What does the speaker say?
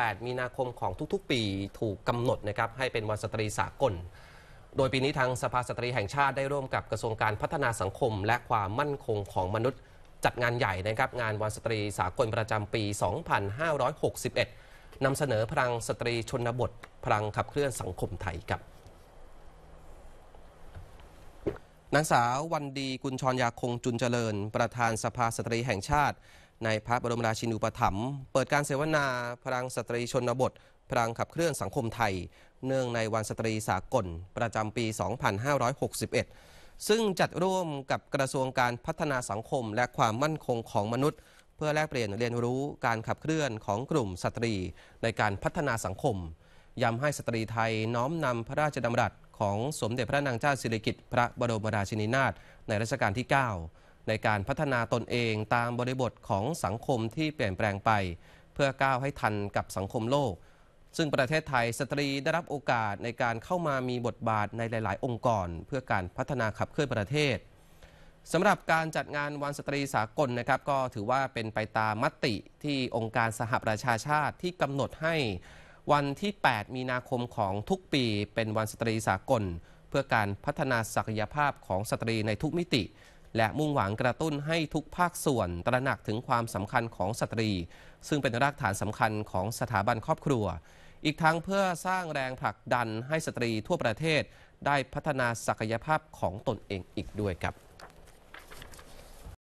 8 มีนาคมของทุก ๆ ปีถูกกำหนดนะครับให้เป็นวันสตรีสากล โดยปีนี้ทางสภาสตรีแห่งชาติได้ร่วมกับกระทรวงการพัฒนาสังคม และความมั่นคงของมนุษย์จัดงานใหญ่นะครับงานวันสตรีสากลประจำปี 2561 นำเสนอพลังสตรีชนบทพลังขับเคลื่อนสังคมไทยครับนางสาววันดีกุญชรยาคงจุนเจริญประธานสภาสตรีแห่งชาติในพระบรมราชินูปถัมภ์เปิดการเสวนาพลังสตรีชนบทพลังขับเคลื่อนสังคมไทย เนื่องในวันสตรีสากล ประจำปี 2561 ซึ่งจัดร่วมกับกระทรวงการพัฒนาสังคมและความมั่นคงของมนุษย์ เพื่อแลกเปลี่ยนเรียนรู้การขับเคลื่อนของกลุ่มสตรีในการพัฒนาสังคมย้ำให้สตรีไทยน้อมนำพระราชดำรัส ของสมเด็จพระนางเจ้าสิริกิติ์พระบรมราชินีนาถในรัชกาลที่ 9ในการพัฒนาตนเองตามบริบทของสังคมที่เปลี่ยนแปลงไป เพื่อก้าวให้ทันกับสังคมโลก ซึ่งประเทศไทย สตรีได้รับโอกาสในการเข้ามามีบทบาทในหลาย ๆ องค์กร เพื่อการพัฒนาขับเคลื่อนประเทศสำหรับการจัดงานวันสตรีสากลนะครับก็ถือว่าเป็นไปตามมติที่องค์การสหประชาชาติที่กำหนดให้ วันที่ 8 มีนาคมของทุกปี เป็นวันสตรีสากล เพื่อการพัฒนาศักยภาพของสตรีในทุกมิติและมุ่งหวังกระตุ้นให้ทุกภาคส่วนตระหนักถึงความสำคัญของสตรี ซึ่งเป็นรากฐานสำคัญของสถาบันครอบครัว อีกทั้งเพื่อสร้างแรงผลักดันให้สตรีทั่วประเทศ ได้พัฒนาศักยภาพของตนเองอีกด้วยครับ